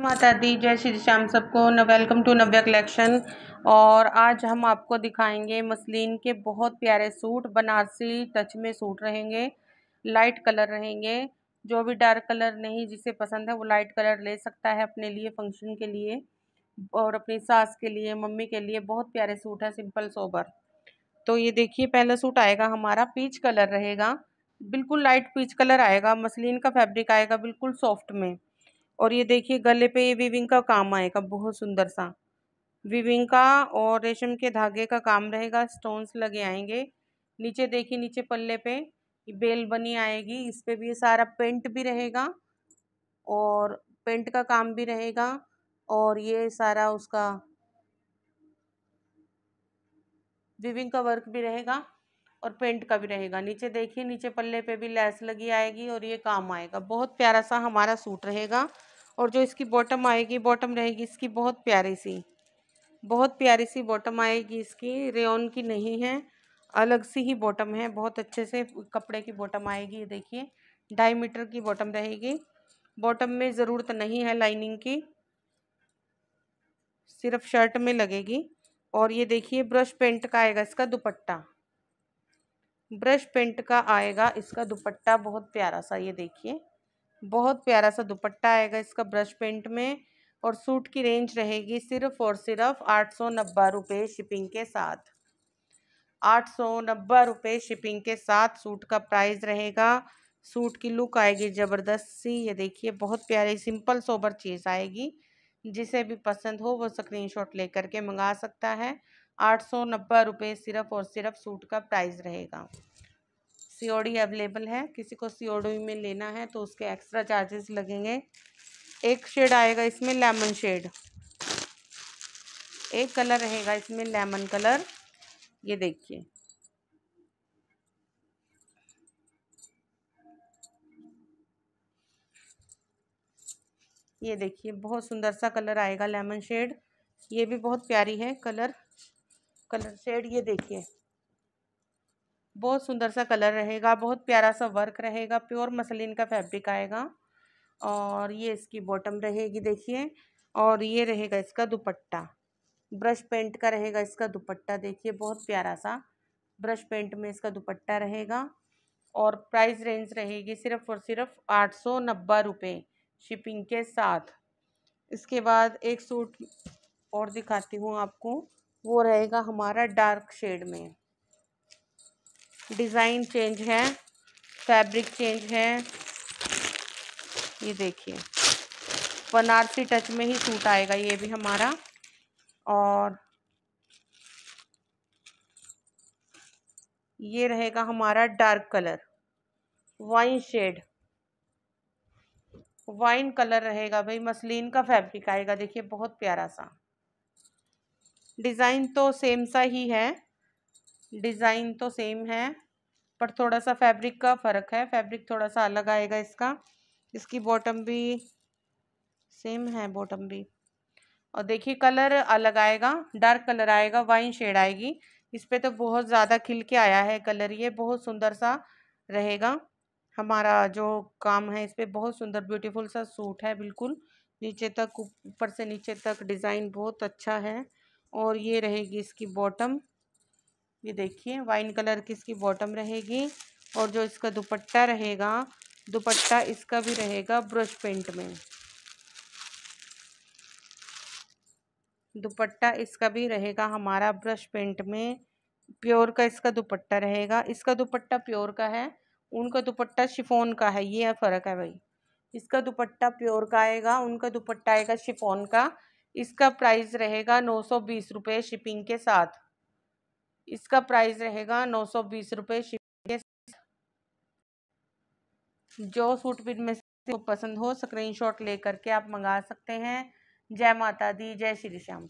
माता दी जय श्री श्याम सबको वेलकम टू नव्या कलेक्शन और आज हम आपको दिखाएंगे मसलिन के बहुत प्यारे सूट बनारसी टच में सूट रहेंगे लाइट कलर रहेंगे जो भी डार्क कलर नहीं जिसे पसंद है वो लाइट कलर ले सकता है अपने लिए फंक्शन के लिए और अपनी सास के लिए मम्मी के लिए बहुत प्यारे सूट है सिंपल सोबर तो ये देखिए पहला सूट आएगा हमारा पीच कलर रहेगा बिल्कुल लाइट पीच कलर आएगा मसलिन का फैब्रिक आएगा बिल्कुल सॉफ्ट में और ये देखिए गले पे ये विविंग का काम आएगा बहुत सुंदर सा विविंग का और रेशम के धागे का काम रहेगा स्टोन्स लगे आएंगे नीचे देखिए नीचे पल्ले पे बेल बनी आएगी इस पर भी सारा पेंट भी रहेगा और पेंट का काम भी रहेगा और ये सारा उसका विविंग का वर्क भी रहेगा और पेंट का भी रहेगा नीचे देखिए नीचे पल्ले पे भी लैस लगी आएगी और ये काम आएगा बहुत प्यारा सा हमारा सूट रहेगा और जो इसकी बॉटम आएगी बॉटम रहेगी इसकी बहुत प्यारी सी बहुत प्यारी सी बॉटम आएगी इसकी रेन की नहीं है अलग सी ही बॉटम है बहुत अच्छे से कपड़े की बॉटम आएगी देखिए ढाई मीटर की बॉटम रहेगी बॉटम में ज़रूरत नहीं है लाइनिंग की सिर्फ शर्ट में लगेगी और ये देखिए ब्रश पेंट का आएगा इसका दुपट्टा ब्रश पेंट का आएगा इसका दुपट्टा बहुत प्यारा सा ये देखिए बहुत प्यारा सा दुपट्टा आएगा इसका ब्रश पेंट में और सूट की रेंज रहेगी सिर्फ और सिर्फ आठ सौ नब्बे रुपये शिपिंग के साथ आठ सौ नब्बे रुपये शिपिंग के साथ सूट का प्राइस रहेगा सूट की लुक आएगी ज़बरदस्त सी ये देखिए बहुत प्यारी सिंपल सोबर चीज़ आएगी जिसे भी पसंद हो वो स्क्रीनशॉट लेकर के मंगा सकता है आठ सौ नब्बे रुपये सिर्फ और सिर्फ सूट का प्राइस रहेगा सीओडी अवेलेबल है किसी को सीओडी में लेना है तो उसके एक्स्ट्रा चार्जेस लगेंगे एक शेड आएगा इसमें लेमन शेड एक कलर रहेगा इसमें लेमन कलर ये देखिए ये देखिए बहुत सुंदर सा कलर आएगा लेमन शेड ये भी बहुत प्यारी है कलर कलर शेड ये देखिए बहुत सुंदर सा कलर रहेगा बहुत प्यारा सा वर्क रहेगा प्योर मसलिन का फैब्रिक आएगा और ये इसकी बॉटम रहेगी देखिए और ये रहेगा इसका दुपट्टा ब्रश पेंट का रहेगा इसका दुपट्टा देखिए बहुत प्यारा सा ब्रश पेंट में इसका दुपट्टा रहेगा और प्राइस रेंज रहेगी सिर्फ और सिर्फ आठ सौ नब्बे रुपये शिपिंग के साथ इसके बाद एक सूट और दिखाती हूँ आपको वो रहेगा हमारा डार्क शेड में डिज़ाइन चेंज है फैब्रिक चेंज है ये देखिए बनारसी टच में ही सूट आएगा ये भी हमारा और ये रहेगा हमारा dark colour wine shade wine colour रहेगा भाई मसलिन का फैब्रिक आएगा देखिए बहुत प्यारा सा डिज़ाइन तो सेम सा ही है डिज़ाइन तो सेम है पर थोड़ा सा फैब्रिक का फ़र्क है फैब्रिक थोड़ा सा अलग आएगा इसका इसकी बॉटम भी सेम है बॉटम भी और देखिए कलर अलग आएगा डार्क कलर आएगा वाइन शेड आएगी इस पर तो बहुत ज़्यादा खिल के आया है कलर ये बहुत सुंदर सा रहेगा हमारा जो काम है इस पर बहुत सुंदर ब्यूटीफुल सा सूट है बिल्कुल नीचे तक ऊपर से नीचे तक डिज़ाइन बहुत अच्छा है और ये रहेगी इसकी बॉटम ये देखिए वाइन कलर की इसकी बॉटम रहेगी और जो इसका दुपट्टा रहेगा दुपट्टा इसका भी रहेगा ब्रश पेंट में दुपट्टा इसका भी रहेगा हमारा ब्रश पेंट में प्योर का इसका दुपट्टा रहेगा इसका दुपट्टा प्योर का है उनका दुपट्टा शिफोन का है ये फ़र्क है भाई इसका दुपट्टा प्योर का आएगा उनका दुपट्टा आएगा शिफोन का इसका प्राइस रहेगा नौ सौ बीस रुपये शिपिंग के साथ इसका प्राइस रहेगा नौ सौ बीस रुपये शिपिंग जो सूट पिन में से पसंद हो स्क्रीनशॉट लेकर के आप मंगा सकते हैं जय माता दी जय श्री श्याम